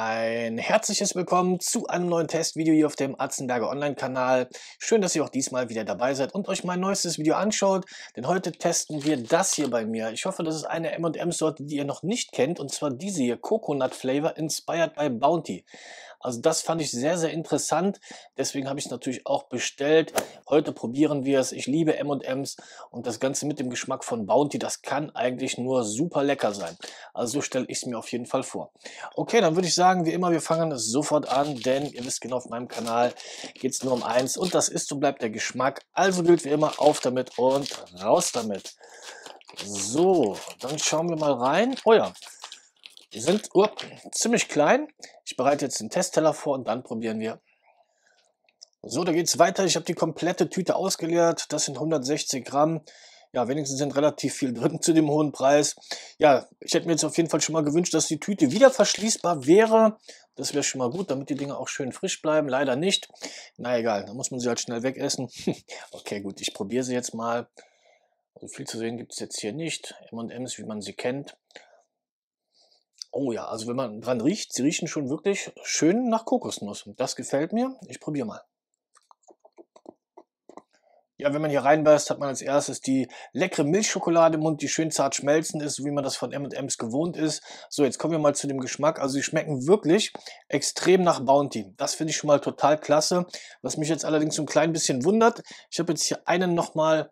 Ein herzliches Willkommen zu einem neuen Testvideo hier auf dem Atzenberger Online-Kanal. Schön, dass ihr auch diesmal wieder dabei seid und euch mein neuestes Video anschaut, denn heute testen wir das hier bei mir. Ich hoffe, das ist eine M&M-Sorte, die ihr noch nicht kennt, und zwar diese hier, Coconut Flavor Inspired by Bounty. Also das fand ich sehr, sehr interessant. Deswegen habe ich es natürlich auch bestellt. Heute probieren wir es. Ich liebe M&Ms und das Ganze mit dem Geschmack von Bounty, das kann eigentlich nur super lecker sein. Also so stelle ich es mir auf jeden Fall vor. Okay, dann würde ich sagen, wie immer, wir fangen es sofort an, denn ihr wisst genau, auf meinem Kanal geht es nur um eins und das ist und bleibt der Geschmack. Also gilt wie immer, auf damit und raus damit. So, dann schauen wir mal rein. Oh ja, die sind uh, ziemlich klein. Ich bereite jetzt den Testteller vor und dann probieren wir. So, da geht es weiter. Ich habe die komplette Tüte ausgeleert. Das sind 160 Gramm. Ja, wenigstens sind relativ viel drin zu dem hohen Preis. Ja, ich hätte mir jetzt auf jeden Fall schon mal gewünscht, dass die Tüte wieder verschließbar wäre. Das wäre schon mal gut, damit die Dinger auch schön frisch bleiben. Leider nicht. Na egal, da muss man sie halt schnell wegessen. okay, gut, ich probiere sie jetzt mal. Also viel zu sehen gibt es jetzt hier nicht. M&Ms, wie man sie kennt. Oh ja, also wenn man dran riecht, sie riechen schon wirklich schön nach Kokosnuss. Das gefällt mir. Ich probiere mal. Ja, wenn man hier reinbeißt, hat man als erstes die leckere Milchschokolade im Mund, die schön zart schmelzen ist, wie man das von M&M's gewohnt ist. So, jetzt kommen wir mal zu dem Geschmack. Also, sie schmecken wirklich extrem nach Bounty. Das finde ich schon mal total klasse. Was mich jetzt allerdings so ein klein bisschen wundert, ich habe jetzt hier einen nochmal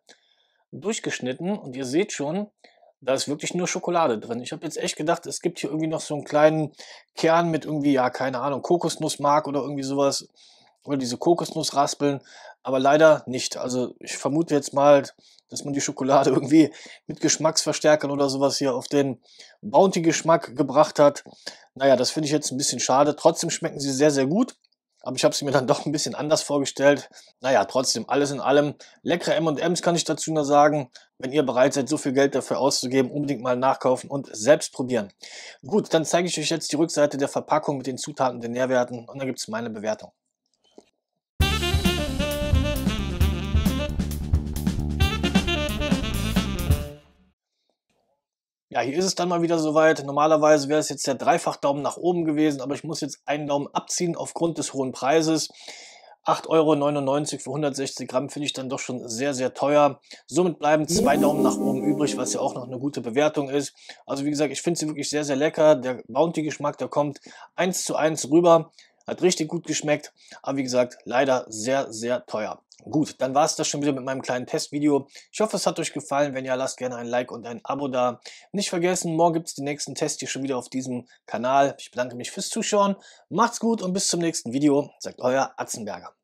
durchgeschnitten und ihr seht schon, da ist wirklich nur Schokolade drin. Ich habe jetzt echt gedacht, es gibt hier irgendwie noch so einen kleinen Kern mit irgendwie, ja, keine Ahnung, Kokosnussmark oder irgendwie sowas. Oder diese Kokosnussraspeln. Aber leider nicht. Also ich vermute jetzt mal, dass man die Schokolade irgendwie mit Geschmacksverstärkern oder sowas hier auf den Bounty-Geschmack gebracht hat. Naja, das finde ich jetzt ein bisschen schade. Trotzdem schmecken sie sehr, sehr gut aber ich habe sie mir dann doch ein bisschen anders vorgestellt. Naja, trotzdem, alles in allem, leckere M&Ms kann ich dazu nur sagen. Wenn ihr bereit seid, so viel Geld dafür auszugeben, unbedingt mal nachkaufen und selbst probieren. Gut, dann zeige ich euch jetzt die Rückseite der Verpackung mit den Zutaten, den Nährwerten und dann gibt es meine Bewertung. Ja, hier ist es dann mal wieder soweit. Normalerweise wäre es jetzt der Dreifach-Daumen nach oben gewesen, aber ich muss jetzt einen Daumen abziehen aufgrund des hohen Preises. 8,99 Euro für 160 Gramm finde ich dann doch schon sehr, sehr teuer. Somit bleiben zwei Daumen nach oben übrig, was ja auch noch eine gute Bewertung ist. Also wie gesagt, ich finde sie wirklich sehr, sehr lecker. Der Bounty-Geschmack, der kommt eins zu eins rüber. Hat richtig gut geschmeckt, aber wie gesagt, leider sehr, sehr teuer. Gut, dann war es das schon wieder mit meinem kleinen Testvideo. Ich hoffe, es hat euch gefallen. Wenn ja, lasst gerne ein Like und ein Abo da. Nicht vergessen, morgen gibt es den nächsten Test hier schon wieder auf diesem Kanal. Ich bedanke mich fürs Zuschauen. Macht's gut und bis zum nächsten Video, sagt euer Atzenberger.